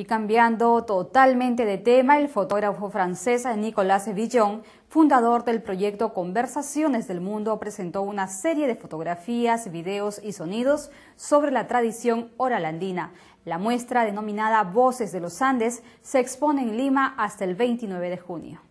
Y cambiando totalmente de tema, el fotógrafo francés Nicolas Villon, fundador del proyecto Conversaciones del Mundo, presentó una serie de fotografías, videos y sonidos sobre la tradición oral andina. La muestra, denominada Voces de los Andes, se expone en Lima hasta el 29 de junio.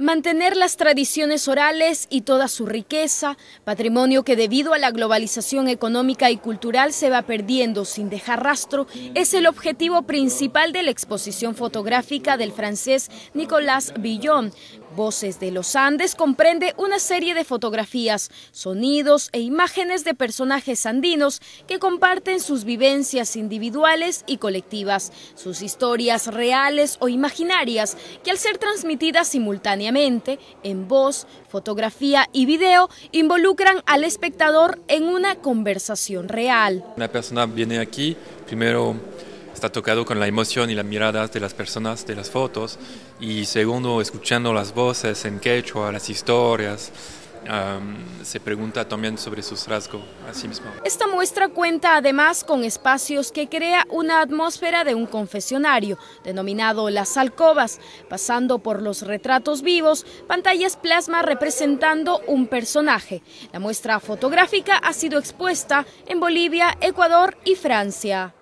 Mantener las tradiciones orales y toda su riqueza, patrimonio que debido a la globalización económica y cultural se va perdiendo sin dejar rastro, es el objetivo principal de la exposición fotográfica del francés Nicolas Villon. Voces de los Andes comprende una serie de fotografías, sonidos e imágenes de personajes andinos que comparten sus vivencias individuales y colectivas, sus historias reales o imaginarias que al ser transmitidas simultáneamente en voz, fotografía y video involucran al espectador en una conversación real. Una persona viene aquí, primero está tocado con la emoción y las miradas de las personas de las fotos y segundo escuchando las voces en quechua, las historias, se pregunta también sobre sus rasgos a sí mismo. Esta muestra cuenta además con espacios que crea una atmósfera de un confesionario, denominado Las Alcobas, pasando por los retratos vivos, pantallas plasma representando un personaje. La muestra fotográfica ha sido expuesta en Bolivia, Ecuador y Francia.